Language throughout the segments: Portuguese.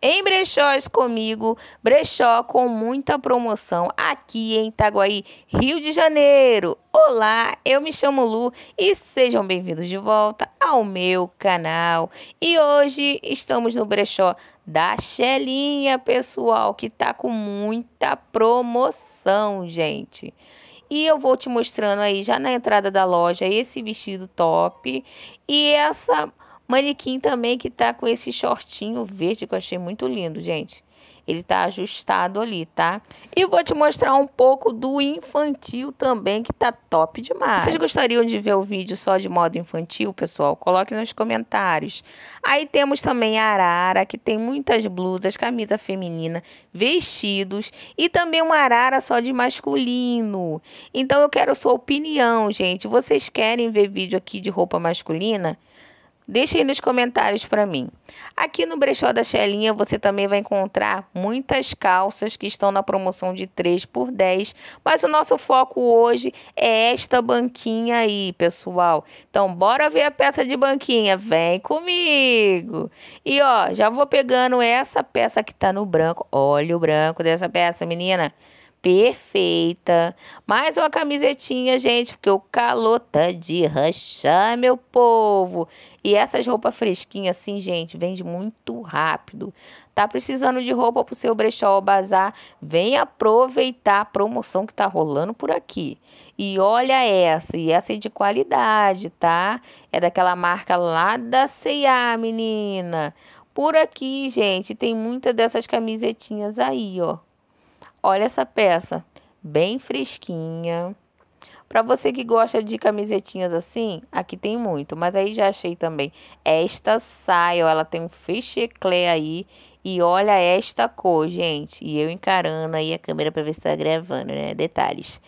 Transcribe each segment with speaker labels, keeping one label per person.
Speaker 1: em brechós comigo, brechó com muita promoção aqui em Itaguaí, Rio de Janeiro. Olá, eu me chamo Lu e sejam bem-vindos de volta ao meu canal. E hoje estamos no brechó da Xelinha, pessoal, que tá com muita promoção, gente. E eu vou te mostrando aí já na entrada da loja esse vestido top e essa Manequim também que tá com esse shortinho verde que eu achei muito lindo, gente. Ele tá ajustado ali, tá? E vou te mostrar um pouco do infantil também, que tá top demais. Vocês gostariam de ver o vídeo só de modo infantil, pessoal? Coloque nos comentários. Aí temos também a arara, que tem muitas blusas, camisa feminina, vestidos e também uma arara só de masculino. Então eu quero a sua opinião, gente. Vocês querem ver vídeo aqui de roupa masculina? Deixe aí nos comentários para mim. Aqui no Brechó da Chelinha você também vai encontrar muitas calças que estão na promoção de 3 por 10, mas o nosso foco hoje é esta banquinha aí, pessoal. Então bora ver a peça de banquinha, vem comigo. E ó, já vou pegando essa peça que tá no branco. Olha o branco dessa peça, menina perfeita. Mais uma camisetinha, gente, porque o calor tá de rachar, meu povo. E essas roupas fresquinhas assim, gente, vende muito rápido. Tá precisando de roupa pro seu brechó ou bazar? Vem aproveitar a promoção que tá rolando por aqui. E olha essa, e essa é de qualidade, tá? É daquela marca lá da C&A, menina. Por aqui, gente, tem muita dessas camisetinhas aí, ó. Olha essa peça, bem fresquinha. Para você que gosta de camisetinhas assim, aqui tem muito, mas aí já achei também. Esta saia, ela tem um fecheclé aí e olha esta cor, gente. E eu encarando aí a câmera para ver se tá gravando, né? Detalhes.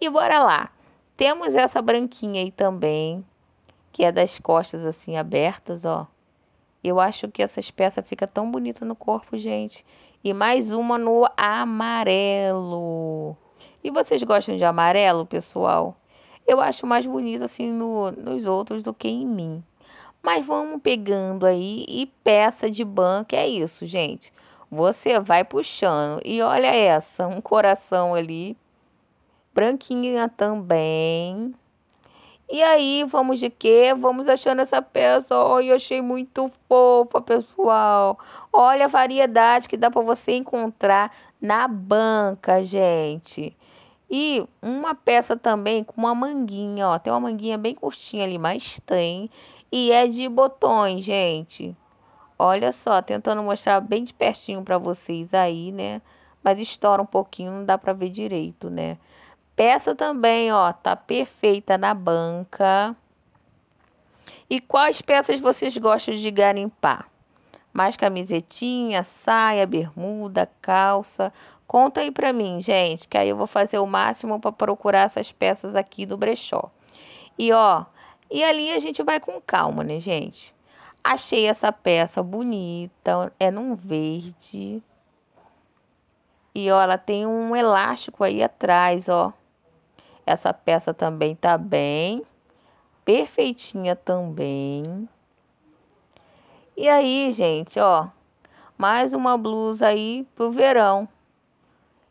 Speaker 1: E bora lá. Temos essa branquinha aí também, que é das costas assim abertas, ó. Eu acho que essas peças ficam tão bonitas no corpo, gente. E mais uma no amarelo. E vocês gostam de amarelo, pessoal? Eu acho mais bonito assim no, nos outros do que em mim. Mas vamos pegando aí e peça de banco é isso, gente. Você vai puxando. E olha essa, um coração ali. Branquinha também. E aí, vamos de quê? Vamos achando essa peça. Oh, eu achei muito fofa, pessoal. Olha a variedade que dá para você encontrar na banca, gente. E uma peça também com uma manguinha, ó. Tem uma manguinha bem curtinha ali, mas tem. E é de botões, gente. Olha só, tentando mostrar bem de pertinho para vocês aí, né? Mas estoura um pouquinho, não dá para ver direito, né? Peça também, ó, tá perfeita na banca. E quais peças vocês gostam de garimpar? Mais camisetinha, saia, bermuda, calça. Conta aí pra mim, gente, que aí eu vou fazer o máximo para procurar essas peças aqui do brechó. E ó, e ali a gente vai com calma, né, gente? Achei essa peça bonita, é num verde. E ó, ela tem um elástico aí atrás, ó. Essa peça também tá bem perfeitinha também. E aí, gente, ó, mais uma blusa aí pro verão.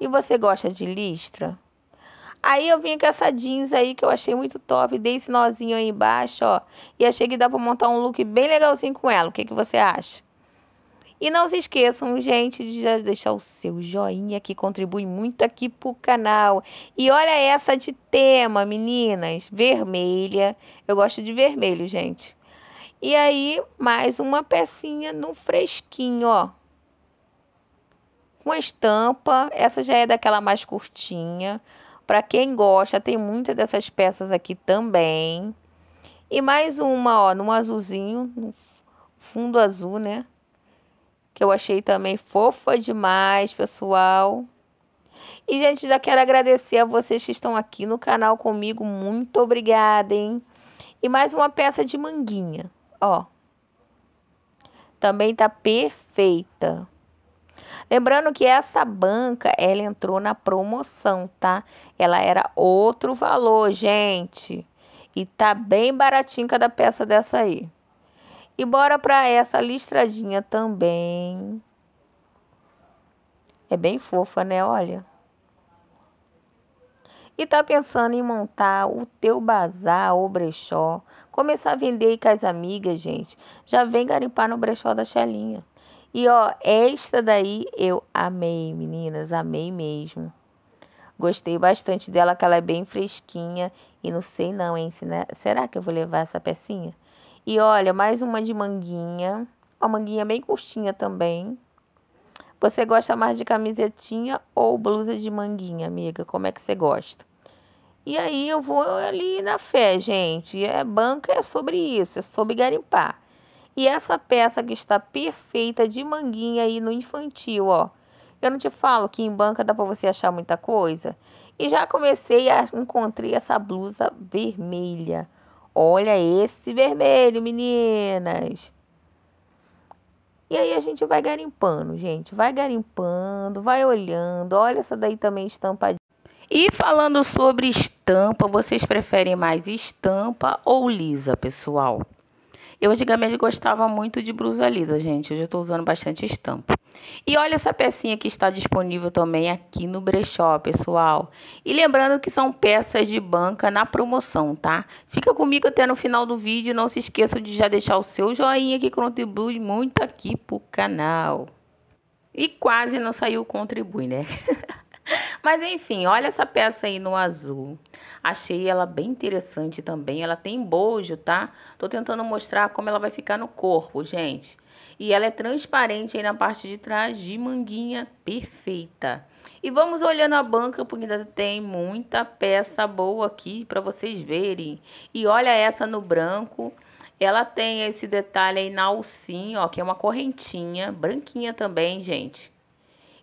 Speaker 1: E você gosta de listra? Aí eu vim com essa jeans aí que eu achei muito top, dei esse nozinho aí embaixo, ó, e achei que dá para montar um look bem legalzinho com ela. O que que você acha? E não se esqueçam, gente, de já deixar o seu joinha que contribui muito aqui pro canal. E olha essa de tema, meninas, vermelha. Eu gosto de vermelho, gente. E aí, mais uma pecinha no fresquinho, ó. Com estampa, essa já é daquela mais curtinha. Para quem gosta, tem muitas dessas peças aqui também. E mais uma, ó, num azulzinho, no fundo azul, né? que eu achei também fofa demais, pessoal. E, gente, já quero agradecer a vocês que estão aqui no canal comigo. Muito obrigada, hein? E mais uma peça de manguinha, ó. Também tá perfeita. Lembrando que essa banca, ela entrou na promoção, tá? Ela era outro valor, gente. E tá bem baratinho cada peça dessa aí. E bora para essa listradinha também. É bem fofa, né? Olha. E tá pensando em montar o teu bazar ou brechó? Começar a vender aí com as amigas, gente. Já vem garimpar no brechó da Xelinha. E ó, esta daí eu amei, meninas, amei mesmo. Gostei bastante dela, que ela é bem fresquinha. E não sei não, hein? Né? Será que eu vou levar essa pecinha? E olha, mais uma de manguinha. Uma manguinha bem curtinha também. Você gosta mais de camisetinha ou blusa de manguinha, amiga? Como é que você gosta? E aí eu vou ali na fé, gente. É banca é sobre isso, é sobre garimpar. E essa peça que está perfeita de manguinha aí no infantil, ó. Eu não te falo que em banca dá para você achar muita coisa. E já comecei a encontrei essa blusa vermelha. Olha esse vermelho, meninas. E aí a gente vai garimpando, gente. Vai garimpando, vai olhando. Olha essa daí também estampadinha. E falando sobre estampa, vocês preferem mais estampa ou lisa, pessoal? Eu antigamente gostava muito de blusa lisa, gente. Hoje eu estou usando bastante estampa. E olha essa pecinha que está disponível também aqui no brechó, pessoal. E lembrando que são peças de banca na promoção, tá? Fica comigo até no final do vídeo. Não se esqueça de já deixar o seu joinha que contribui muito aqui pro canal. E quase não saiu contribui, né? Mas enfim, olha essa peça aí no azul. Achei ela bem interessante também. Ela tem bojo, tá? Tô tentando mostrar como ela vai ficar no corpo, gente. E ela é transparente aí na parte de trás, de manguinha perfeita. E vamos olhando a banca, porque ainda tem muita peça boa aqui para vocês verem. E olha essa no branco. Ela tem esse detalhe aí na alcinha, ó, que é uma correntinha, branquinha também, gente.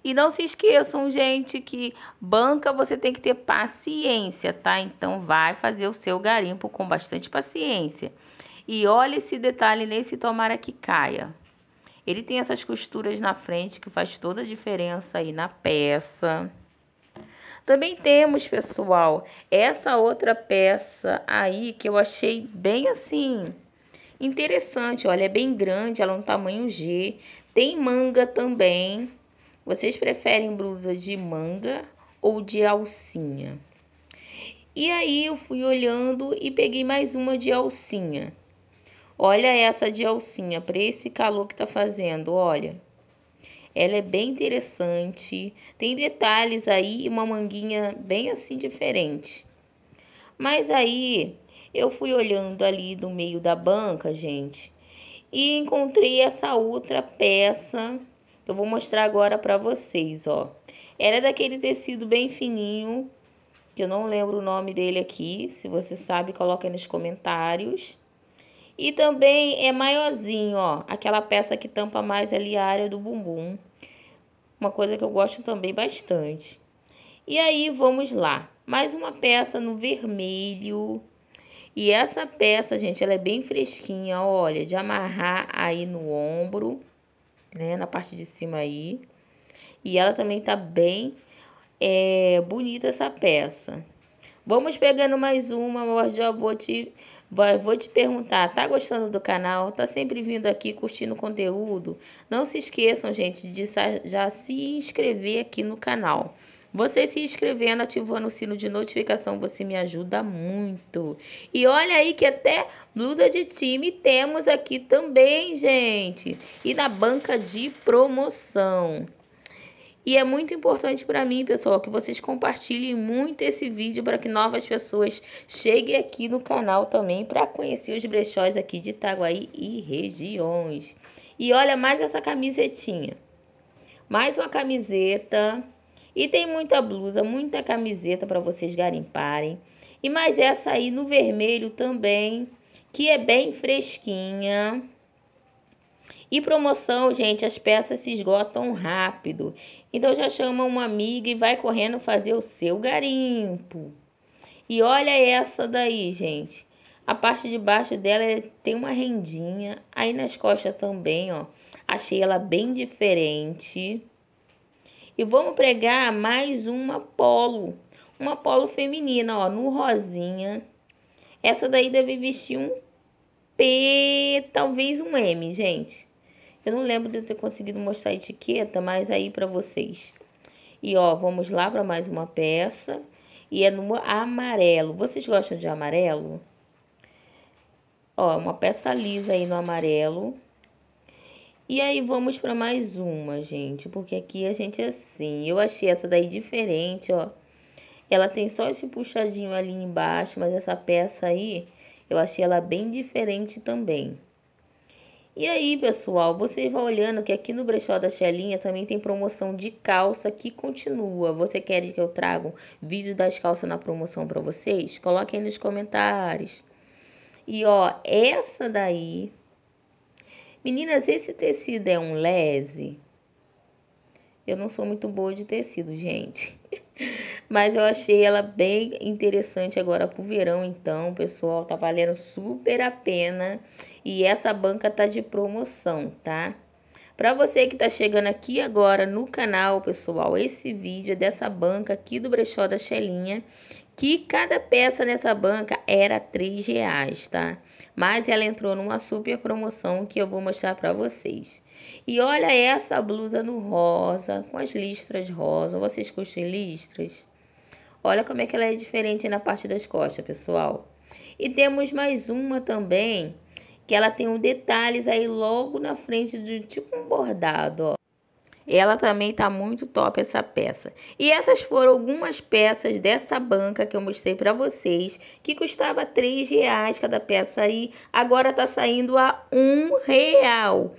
Speaker 1: E não se esqueçam, gente, que banca você tem que ter paciência, tá? Então vai fazer o seu garimpo com bastante paciência. E olha esse detalhe nesse tomara que caia. Ele tem essas costuras na frente que faz toda a diferença aí na peça. Também temos, pessoal, essa outra peça aí que eu achei bem assim interessante, olha, é bem grande, ela é um tamanho G. Tem manga também. Vocês preferem blusa de manga ou de alcinha? E aí eu fui olhando e peguei mais uma de alcinha. Olha essa de alcinha para esse calor que tá fazendo, olha. Ela é bem interessante, tem detalhes aí e uma manguinha bem assim diferente. Mas aí eu fui olhando ali do meio da banca, gente, e encontrei essa outra peça. Eu vou mostrar agora para vocês, ó. Ela é daquele tecido bem fininho, que eu não lembro o nome dele aqui. Se você sabe, coloca aí nos comentários. E também é maiorzinho, ó. Aquela peça que tampa mais ali a área do bumbum. Uma coisa que eu gosto também bastante. E aí, vamos lá. Mais uma peça no vermelho. E essa peça, gente, ela é bem fresquinha, olha. De amarrar aí no ombro, né? Na parte de cima aí. E ela também tá bem é, bonita essa peça. Vamos pegando mais uma, mas já vou te, vou te perguntar, tá gostando do canal? Tá sempre vindo aqui curtindo o conteúdo? Não se esqueçam, gente, de já se inscrever aqui no canal. Você se inscrevendo, ativando o sino de notificação, você me ajuda muito. E olha aí que até blusa de time temos aqui também, gente. E na banca de promoção. E é muito importante para mim, pessoal, que vocês compartilhem muito esse vídeo para que novas pessoas cheguem aqui no canal também para conhecer os brechóis aqui de Itaguaí e regiões. E olha mais essa camisetinha. Mais uma camiseta. E tem muita blusa, muita camiseta para vocês garimparem. E mais essa aí no vermelho também, que é bem fresquinha. E promoção, gente, as peças se esgotam rápido. Então já chama uma amiga e vai correndo fazer o seu garimpo. E olha essa daí, gente. A parte de baixo dela é, tem uma rendinha. Aí nas costas também, ó. Achei ela bem diferente. E vamos pregar mais uma polo. Uma polo feminina, ó, no rosinha. Essa daí deve vestir um P, talvez um M, gente. Eu não lembro de ter conseguido mostrar a etiqueta, mas aí para vocês. E ó, vamos lá para mais uma peça. E é no amarelo. Vocês gostam de amarelo? Ó, uma peça lisa aí no amarelo. E aí vamos para mais uma, gente, porque aqui a gente é assim. Eu achei essa daí diferente, ó. Ela tem só esse puxadinho ali embaixo, mas essa peça aí, eu achei ela bem diferente também. E aí, pessoal, vocês vão olhando que aqui no brechó da Xelinha também tem promoção de calça que continua. Você quer que eu traga vídeo das calças na promoção para vocês? Coloquem aí nos comentários. E ó, essa daí. Meninas, esse tecido é um lese? Eu não sou muito boa de tecido, gente. Mas eu achei ela bem interessante agora pro verão, então, pessoal, tá valendo super a pena. E essa banca tá de promoção, tá? Para você que tá chegando aqui agora no canal, pessoal, esse vídeo é dessa banca aqui do brechó da Xelinha, que cada peça nessa banca era R$ reais, tá? Mas ela entrou numa super promoção que eu vou mostrar para vocês. E olha essa blusa no rosa, com as listras rosa. Vocês curtem listras? Olha como é que ela é diferente na parte das costas, pessoal. E temos mais uma também, que ela tem um detalhes aí logo na frente de tipo um bordado, ó. Ela também tá muito top essa peça. E essas foram algumas peças dessa banca que eu mostrei para vocês, que custava R$ reais cada peça aí, agora tá saindo a um real.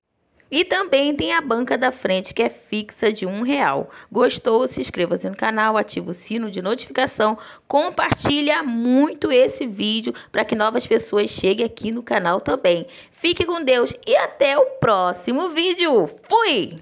Speaker 1: E também tem a banca da frente, que é fixa de um real. Gostou? Se inscreva-se no canal, ativa o sino de notificação, compartilha muito esse vídeo para que novas pessoas cheguem aqui no canal também. Fique com Deus e até o próximo vídeo. Fui!